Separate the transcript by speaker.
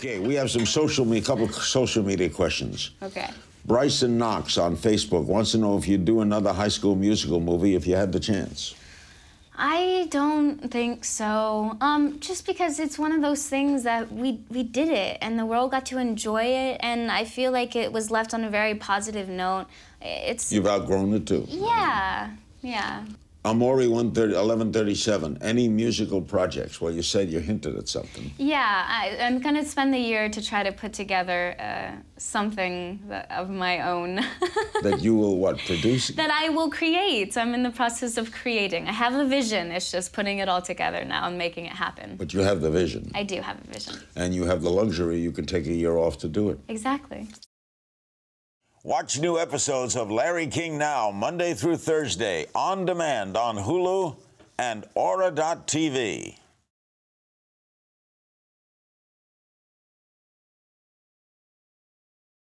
Speaker 1: Okay, we have some social media, a couple social media questions. Okay. Bryson Knox on Facebook wants to know if you'd do another High School Musical movie if you had the chance.
Speaker 2: I don't think so. Um, just because it's one of those things that we we did it, and the world got to enjoy it, and I feel like it was left on a very positive note.
Speaker 1: It's you've outgrown it too.
Speaker 2: Yeah, yeah.
Speaker 1: Amori 1137, any musical projects? Well, you said you hinted at something.
Speaker 2: Yeah, I, am going to spend the year to try to put together uh, something that, of my own.
Speaker 1: that you will what, produce? That
Speaker 2: I will create. I'm in the process of creating. I have a vision. It's just putting it all together now and making it happen. But you have the vision. I do have a vision.
Speaker 1: And you have the luxury you can take a year off to do it. Exactly. Watch new episodes of Larry King Now, Monday through Thursday, on demand on Hulu and Aura.tv.